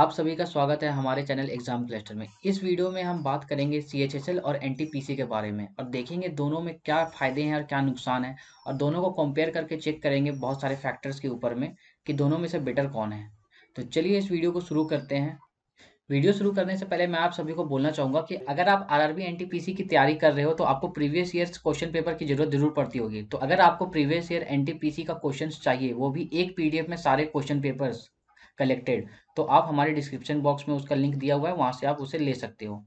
आप सभी का स्वागत है हमारे चैनल एग्जाम क्लस्टर में इस वीडियो में हम बात करेंगे सी एच एस एल और एन टी पी सी के बारे में और देखेंगे दोनों में क्या फ़ायदे हैं और क्या नुकसान है और दोनों को कंपेयर करके चेक करेंगे बहुत सारे फैक्टर्स के ऊपर में कि दोनों में से बेटर कौन है तो चलिए इस वीडियो को शुरू करते हैं वीडियो शुरू करने से पहले मैं आप सभी को बोलना चाहूँगा कि अगर आप आर आर की तैयारी कर रहे हो तो आपको प्रीवियस ईयर क्वेश्चन पेपर की जरूरत जरूर पड़ती होगी तो अगर आपको प्रीवियस ईयर एन का क्वेश्चन चाहिए वो भी एक पी में सारे क्वेश्चन पेपर्स कलेक्टेड तो आप हमारे डिस्क्रिप्शन बॉक्स में उसका लिंक दिया हुआ है वहाँ से आप उसे ले सकते हो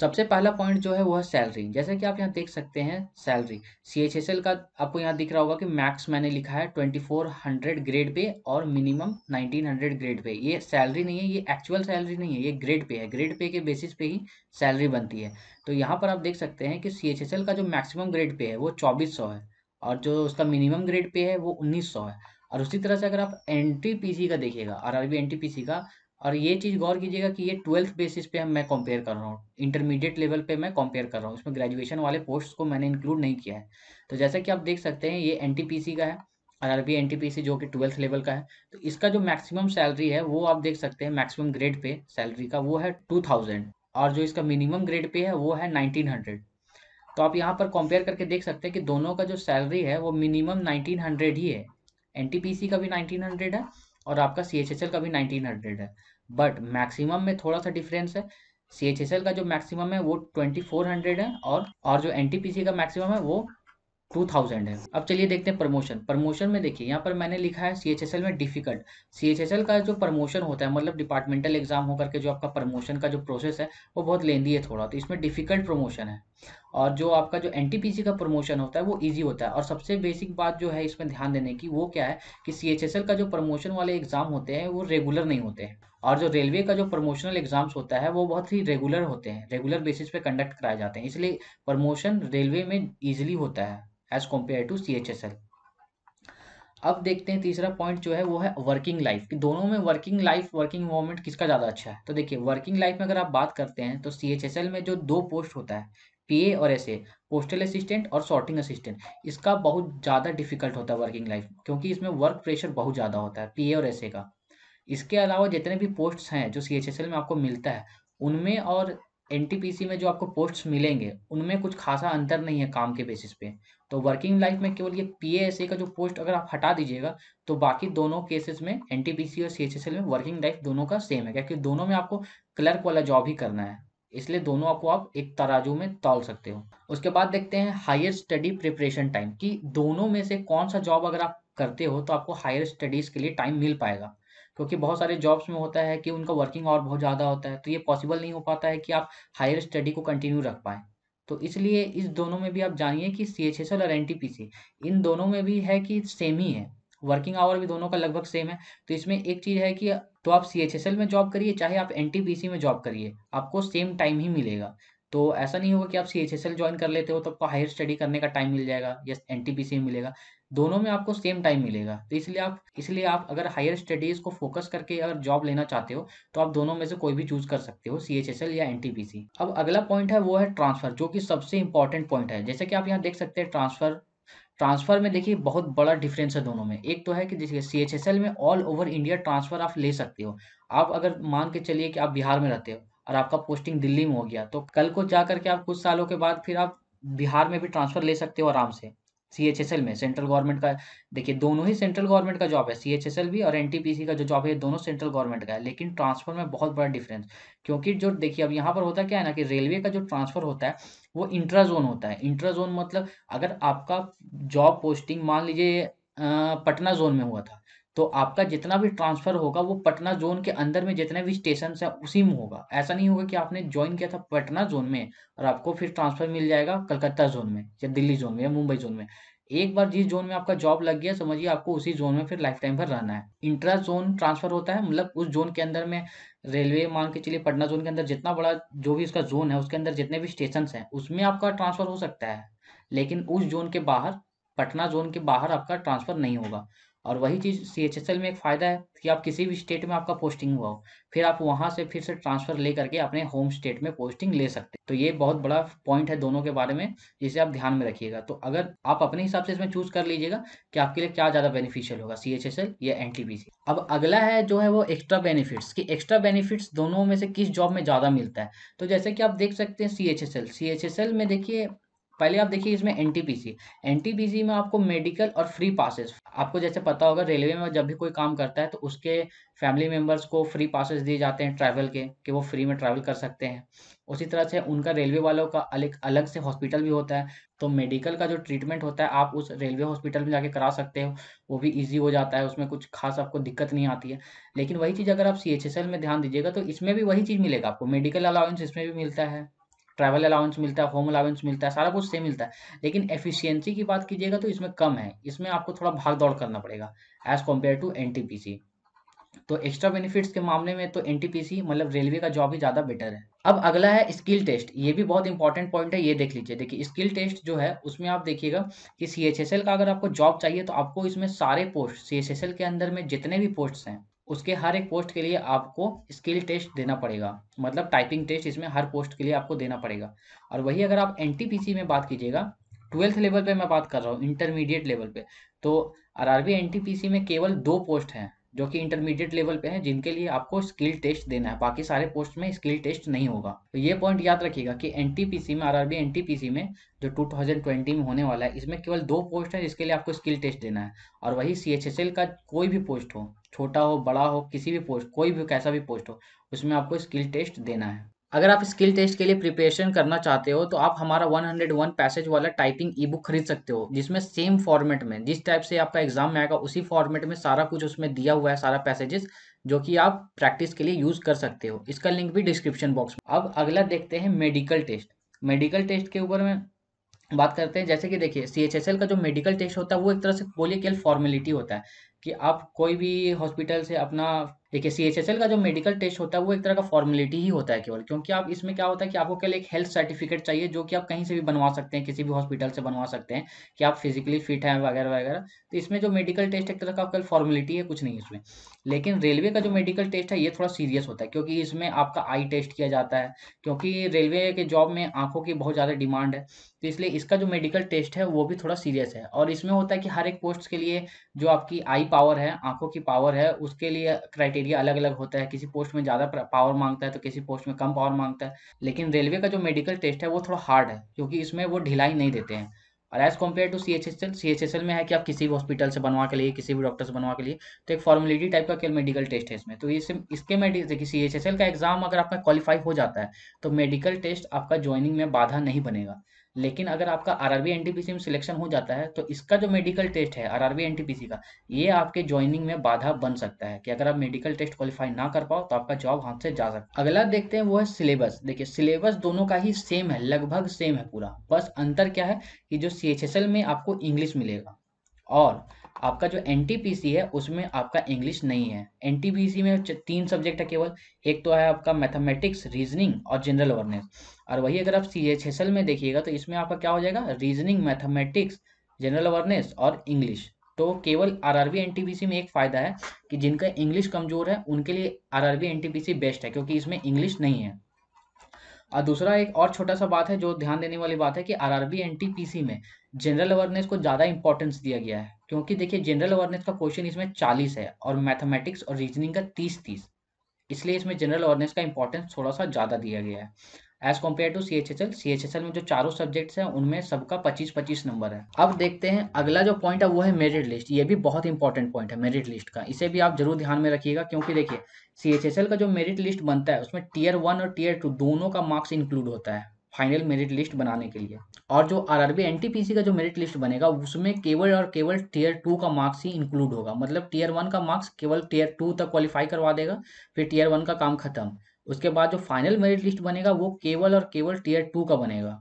सबसे पहला पॉइंट जो है वो है सैलरी जैसे कि आप यहाँ देख सकते हैं salary C H S L का आपको यहाँ दिख रहा होगा कि मैक्स मैंने लिखा है twenty four hundred grade pay और minimum nineteen hundred grade pay ये सैलरी नहीं है ये एक्चुअल सैलरी नहीं है ये ग्रेड पे है ग्रेड पे के बेसिस पे ही सैलरी बनती है तो यहाँ पर आप देख सकते हैं कि सी एच एस एल का जो मैक्सिमम ग्रेड पे है वो चौबीस सौ है और जो उसका मिनिमम ग्रेड पे है वो उन्नीस सौ है और उसी तरह से अगर आप एन का देखिएगा आर एन का और ये चीज़ गौर कीजिएगा कि ये ट्वेल्थ बेसिस पे हम मैं कंपेयर कर रहा हूँ इंटरमीडिएट लेवल पे मैं कंपेयर कर रहा हूँ इसमें ग्रेजुएशन वाले पोस्ट को मैंने इंक्लूड नहीं किया है तो जैसा कि आप देख सकते हैं ये एन का है R R N T P C जो कि ट्वेल्थ लेवल का है तो इसका जो मैक्सिमम सैलरी है वो आप देख सकते हैं मैक्सिमम ग्रेड पे सैलरी का वो है टू थाउजेंड और जो इसका मिनिमम ग्रेड पे है वो है नाइनटीन हंड्रेड तो आप यहाँ पर कंपेयर करके देख सकते हैं कि दोनों का जो सैलरी है वो मिनिमम नाइनटीन हंड्रेड ही है एन का भी 1900 है और आपका सी का भी 1900 है बट मैक्सिमम में थोड़ा सा डिफरेंस है सी का जो मैक्सिमम है वो 2400 है और और जो एन का मैक्सिमम है वो 2000 है अब चलिए देखते हैं प्रमोशन प्रमोशन में देखिए यहाँ पर मैंने लिखा है सी में डिफिकल्ट सी का जो प्रमोशन होता है मतलब डिपार्टमेंटल एग्जाम होकर के जो आपका प्रमोशन का जो प्रोसेस है वो बहुत लेंदी है थोड़ा तो इसमें डिफिकल्ट प्रमोशन है और जो आपका जो एन का प्रमोशन होता है वो ईजी होता है और सबसे बेसिक बात जो है इसमें ध्यान देने की वो क्या है कि सी का जो प्रमोशन वाले एग्ज़ाम होते हैं वो रेगुलर नहीं होते हैं और जो रेलवे का जो प्रमोशनल एग्जाम्स होता है वो बहुत ही रेगुलर होते हैं रेगुलर बेसिस पे कंडक्ट कराए जाते हैं इसलिए प्रमोशन रेलवे में ईजिली होता है एज कम्पेयर टू सी अब देखते हैं तीसरा पॉइंट जो है वो है वर्किंग लाइफ कि दोनों में वर्किंग लाइफ वर्किंग इन्वायरमेंट किसका ज़्यादा अच्छा है तो देखिए वर्किंग लाइफ में अगर आप बात करते हैं तो सी में जो दो पोस्ट होता है पीए और एसए पोस्टल असिस्टेंट और सॉर्टिंग असिस्टेंट इसका बहुत ज़्यादा डिफिकल्ट होता है वर्किंग लाइफ क्योंकि इसमें वर्क प्रेशर बहुत ज़्यादा होता है पीए और एसए का इसके अलावा जितने भी पोस्ट्स हैं जो सी में आपको मिलता है उनमें और एन में जो आपको पोस्ट्स मिलेंगे उनमें कुछ खासा अंतर नहीं है काम के बेसिस पे तो वर्किंग लाइफ में केवल ये पी ए का जो पोस्ट अगर आप हटा दीजिएगा तो बाकी दोनों केसेस में एन और सी में वर्किंग लाइफ दोनों का सेम है क्योंकि दोनों में आपको क्लर्क वाला जॉब ही करना है इसलिए दोनों आपको आप एक तराजू में तौल सकते हो उसके बाद देखते हैं हायर स्टडी प्रिपरेशन टाइम कि दोनों में से कौन सा जॉब अगर आप करते हो तो आपको हायर स्टडीज़ के लिए टाइम मिल पाएगा क्योंकि बहुत सारे जॉब्स में होता है कि उनका वर्किंग आवर बहुत ज़्यादा होता है तो ये पॉसिबल नहीं हो पाता है कि आप हायर स्टडी को कंटिन्यू रख पाएँ तो इसलिए इस दोनों में भी आप जानिए कि सी एच एस एल और एन टी पी सी इन दोनों में भी है कि सेम ही है वर्किंग आवर भी दोनों का लगभग सेम है तो इसमें एक चीज़ है कि तो आप सी एच एस एल में जॉब करिए चाहे आप एन टी पी सी में जॉब करिए आपको सेम टाइम ही मिलेगा तो ऐसा नहीं होगा कि आप C H S L join कर लेते हो तो आपको हायर स्टडी करने का टाइम मिल जाएगा या एन टी पी सी में मिलेगा दोनों में आपको सेम टाइम मिलेगा तो इसलिए आप इसलिए आप अगर हायर स्टडीज़ को फोकस करके अगर जॉब लेना चाहते हो तो आप दोनों में से कोई भी चूज़ कर सकते हो सी एच एस एल या एन टी पी सी अब अगला पॉइंट है वो है ट्रांसफ़र जो कि सबसे इंपॉर्टेंट पॉइंट है जैसे कि आप यहाँ देख सकते हैं ट्रांसफ़र ट्रांसफर में देखिए बहुत बड़ा डिफरेंस है दोनों में एक तो है कि जैसे सी एच एस एल में ऑल ओवर इंडिया ट्रांसफर आप ले सकते हो आप अगर मान के चलिए कि आप बिहार में रहते हो और आपका पोस्टिंग दिल्ली में हो गया तो कल को जा करके आप कुछ सालों के बाद फिर आप बिहार में भी ट्रांसफर ले सकते हो आराम से सी एच एस एल में सेंट्रल गवर्नमेंट का देखिए दोनों ही सेंट्रल गवर्नमेंट का जॉब है सी एच एस एल भी और एन टी पी सी का जो जॉब है दोनों सेंट्रल गवर्नमेंट का है लेकिन ट्रांसफर में बहुत बड़ा डिफरेंस क्योंकि जो देखिए अब यहाँ पर होता क्या है ना कि रेलवे का जो ट्रांसफर होता है वो इंट्रा जोन होता है इंट्रा जोन मतलब अगर आपका जॉब पोस्टिंग मान लीजिए पटना जोन में हुआ था तो आपका जितना भी ट्रांसफर होगा वो पटना जोन के अंदर में जितने भी स्टेशन है उसी में होगा ऐसा नहीं होगा कि आपने ज्वाइन किया था पटना जोन में और आपको फिर ट्रांसफर मिल जाएगा कलकत्ता जोन में या दिल्ली जोन में या मुंबई जोन में एक बार जिस जोन में आपका जॉब लग गया समझिए आपको उसी जोन में फिर लाइफ टाइम भर रहना है इंट्रा जोन ट्रांसफर होता है मतलब उस जोन के अंदर में रेलवे मान के चलिए पटना जोन के अंदर जितना बड़ा जो भी उसका जोन है उसके अंदर जितने भी स्टेशन हैं उसमें आपका ट्रांसफर हो सकता है लेकिन उस जोन के बाहर पटना जोन के बाहर आपका ट्रांसफर नहीं होगा और वही चीज़ सी एच एस एल में एक फ़ायदा है कि आप किसी भी स्टेट में आपका पोस्टिंग हुआ हो फिर आप वहां से फिर से ट्रांसफ़र ले करके अपने होम स्टेट में पोस्टिंग ले सकते हैं तो ये बहुत बड़ा पॉइंट है दोनों के बारे में जिसे आप ध्यान में रखिएगा तो अगर आप अपने हिसाब से इसमें चूज़ कर लीजिएगा कि आपके लिए क्या ज़्यादा बेनिफिशियल होगा सी एच एस एल या एन टी पी सी अब अगला है जो है वो एक्स्ट्रा बेनिफिट्स कि एक्स्ट्रा बेनिफिट्स दोनों में से किस जॉब में ज़्यादा मिलता है तो जैसे कि आप देख सकते हैं C H S L C H S L में देखिए पहले आप देखिए इसमें एन टी में आपको मेडिकल और फ्री पासेस आपको जैसे पता होगा रेलवे में जब भी कोई काम करता है तो उसके फैमिली मेम्बर्स को फ्री पासेस दिए जाते हैं ट्रैवल के कि वो फ्री में ट्रैवल कर सकते हैं उसी तरह से उनका रेलवे वालों का अलग अलग से हॉस्पिटल भी होता है तो मेडिकल का जो ट्रीटमेंट होता है आप उस रेलवे हॉस्पिटल में जाके करा सकते हो वो भी इजी हो जाता है उसमें कुछ खास आपको दिक्कत नहीं आती है लेकिन वही चीज़ अगर आप सी में ध्यान दीजिएगा तो इसमें भी वही चीज़ मिलेगा आपको मेडिकल अलाउंस इसमें भी मिलता है ट्रैवल अलाउंस मिलता है होम अलाउंस मिलता है सारा कुछ सेम मिलता है लेकिन एफिशिएंसी की बात कीजिएगा तो इसमें कम है इसमें आपको थोड़ा भाग दौड़ करना पड़ेगा एज कम्पेयर टू एन तो एक्स्ट्रा बेनिफिट्स के मामले में तो एन मतलब रेलवे का जॉब ही ज़्यादा बेटर है अब अगला है स्किल टेस्ट ये भी बहुत इंपॉर्टेंट पॉइंट है ये देख लीजिए देखिए स्किल टेस्ट जो है उसमें आप देखिएगा कि सी का अगर आपको जॉब चाहिए तो आपको इसमें सारे पोस्ट सी के अंदर में जितने भी पोस्ट हैं उसके हर एक पोस्ट के लिए आपको स्किल टेस्ट देना पड़ेगा मतलब टाइपिंग टेस्ट इसमें हर पोस्ट के लिए आपको देना पड़ेगा और वही अगर आप एन में बात कीजिएगा ट्वेल्थ लेवल पे मैं बात कर रहा हूँ इंटरमीडिएट लेवल पे तो आर आर में केवल दो पोस्ट हैं जो कि इंटरमीडिएट लेवल पे हैं जिनके लिए आपको स्किल टेस्ट देना है बाकी सारे पोस्ट में स्किल टेस्ट नहीं होगा तो ये पॉइंट याद रखिएगा कि एन में आर आर में जो 2020 में होने वाला है इसमें केवल दो पोस्ट है जिसके लिए आपको स्किल टेस्ट देना है और वही सी का कोई भी पोस्ट हो छोटा हो बड़ा हो किसी भी पोस्ट कोई भी कैसा भी पोस्ट हो उसमें आपको स्किल टेस्ट देना है अगर आप स्किल टेस्ट के लिए प्रिपरेशन करना चाहते हो तो आप हमारा 101 पैसेज वाला टाइपिंग ई बुक खरीद सकते हो जिसमें सेम फॉर्मेट में जिस टाइप से आपका एग्जाम में आएगा उसी फॉर्मेट में सारा कुछ उसमें दिया हुआ है सारा पैसेजेस जो कि आप प्रैक्टिस के लिए यूज कर सकते हो इसका लिंक भी डिस्क्रिप्शन बॉक्स में अब अगला देखते हैं मेडिकल टेस्ट मेडिकल टेस्ट के ऊपर में बात करते हैं जैसे कि देखिए सी का जो मेडिकल टेस्ट होता है वो एक तरह से पोलिकल फॉर्मेलिटी होता है कि आप कोई भी हॉस्पिटल से अपना देखिए सी एच एस एल का जो मेडिकल टेस्ट होता है वो एक तरह का फॉर्मेलिटी ही होता है केवल क्योंकि आप इसमें क्या होता है कि आपको केवल एक हेल्थ सर्टिफिकेट चाहिए जो कि आप कहीं से भी बनवा सकते हैं किसी भी हॉस्पिटल से बनवा सकते हैं कि आप फिजिकली फिट हैं वगैरह वगैरह तो इसमें जो मेडिकल टेस्ट एक तरह का केवल फॉर्मेलिटी है कुछ नहीं इसमें लेकिन रेलवे का जो मेडिकल टेस्ट है ये थोड़ा सीरियस होता है क्योंकि इसमें आपका आई टेस्ट किया जाता है क्योंकि रेलवे के जॉब में आंखों की बहुत ज़्यादा डिमांड है तो इसलिए इसका जो मेडिकल टेस्ट है वो भी थोड़ा सीरियस है और इसमें होता है कि हर एक पोस्ट के लिए जो आपकी आई पावर है आंखों की पावर है उसके लिए क्राइटेरिया अलग अलग होता है किसी पोस्ट में ज़्यादा पावर मांगता है तो किसी पोस्ट में कम पावर मांगता है लेकिन रेलवे का जो मेडिकल टेस्ट है वो थोड़ा हार्ड है क्योंकि इसमें वो ढिलाई नहीं देते हैं और as compare to C H S L C H S L में है कि आप किसी भी हॉस्पिटल से बनवा के लिए किसी भी डॉक्टर से बनवा के लिए तो एक फॉर्मेलिटी टाइप का मेडिकल टेस्ट है इसमें तो इस, इसके देखिए सी एच एस एल का एग्जाम अगर आपका क्वालिफाई हो जाता है तो मेडिकल टेस्ट आपका ज्वाइनिंग में बाधा नहीं बनेगा लेकिन अगर आपका आर आरबी एनटीपीसी में सिलेक्शन हो जाता है तो इसका जो मेडिकल टेस्ट है आर आरबी एनटीपीसी का ये आपके ज्वाइनिंग में बाधा बन सकता है कि अगर आप मेडिकल टेस्ट क्वालिफाई ना कर पाओ तो आपका जॉब हाथ से जा सकता है अगला देखते हैं वो है सिलेबस देखिए सिलेबस दोनों का ही सेम है लगभग सेम है पूरा बस अंतर क्या है कि जो सी में आपको इंग्लिश मिलेगा और आपका जो एन है उसमें आपका इंग्लिश नहीं है एन में तीन सब्जेक्ट है केवल एक तो है आपका मैथमेटिक्स रीजनिंग और जनरल अवेयरनेस और वही अगर आप सी एच एस एल में देखिएगा तो इसमें आपका क्या हो जाएगा रीजनिंग मैथमेटिक्स जनरल अवेयरनेस और इंग्लिश तो केवल आर आर एनटीपीसी में एक फ़ायदा है कि जिनका इंग्लिश कमज़ोर है उनके लिए आर आर एनटीपीसी बेस्ट है क्योंकि इसमें इंग्लिश नहीं है और दूसरा एक और छोटा सा बात है जो ध्यान देने वाली बात है कि आर आर एनटीपीसी में जनरल अवेयरनेस को ज़्यादा इंपॉर्टेंस दिया गया है क्योंकि देखिए जनरल अवेयरनेस का क्वेश्चन इसमें चालीस है और मैथमेटिक्स और रीजनिंग का तीस तीस इसलिए इसमें जनरल अवेयरनेस का इंपॉर्टेंस थोड़ा सा ज़्यादा दिया गया है as compare to C H H L C H S L में जो चारों सब्जेक्ट हैं उनमें सबका पच्चीस पच्चीस नंबर है अब देखते हैं अगला जो पॉइंट है वो है मेरिट लिस्ट ये भी बहुत इंपॉर्टेंट पॉइंट है मेरिट लिस्ट का इसे भी आप जरूर ध्यान में रखिएगा क्योंकि देखिए सी एच एस एल का जो मेरिट लिस्ट बनता है उसमें टीयर वन और टीयर टू दोनों का मार्क्स इंक्लूड होता है फाइनल मेरिट लिस्ट बनाने के लिए और जो R R B N T P C का जो मेरिट लिस्ट बनेगा उसमें केवल और केवल टीयर टू का मार्क्स ही इंक्लूड होगा मतलब टीयर वन का मार्क्स केवल टीयर टू तक क्वालिफाई करवा देगा फिर टीयर वन का काम खत्म उसके बाद जो फाइनल मेरिट लिस्ट बनेगा वो केवल और केवल टीयर टू का बनेगा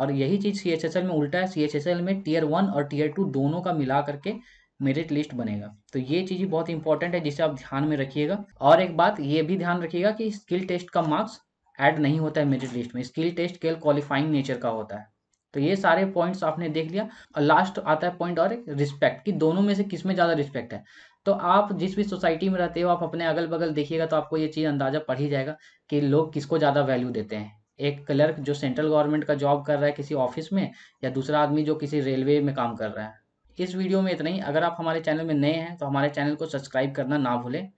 और यही चीज़ सी एच एस एल में उल्टा है सी एच एस एल में टीयर वन और टीयर टू दोनों का मिला करके मेरिट लिस्ट बनेगा तो ये चीज़ बहुत इंपॉर्टेंट है जिसे आप ध्यान में रखिएगा और एक बात ये भी ध्यान रखिएगा कि स्किल टेस्ट का मार्क्स ऐड नहीं होता है मेरिट लिस्ट में स्किल टेस्ट केवल क्वालिफाइंग नेचर का होता है तो ये सारे पॉइंट्स आपने देख लिया और लास्ट आता है पॉइंट और रिस्पेक्ट कि दोनों में से किस में ज़्यादा रिस्पेक्ट है तो आप जिस भी सोसाइटी में रहते हो आप अपने अगल बगल देखिएगा तो आपको ये चीज़ अंदाजा पढ़ ही जाएगा कि लोग किसको ज़्यादा वैल्यू देते हैं एक क्लर्क जो सेंट्रल गवर्नमेंट का जॉब कर रहा है किसी ऑफिस में या दूसरा आदमी जो किसी रेलवे में काम कर रहा है इस वीडियो में इतना ही अगर आप हमारे चैनल में नए हैं तो हमारे चैनल को सब्सक्राइब करना ना भूलें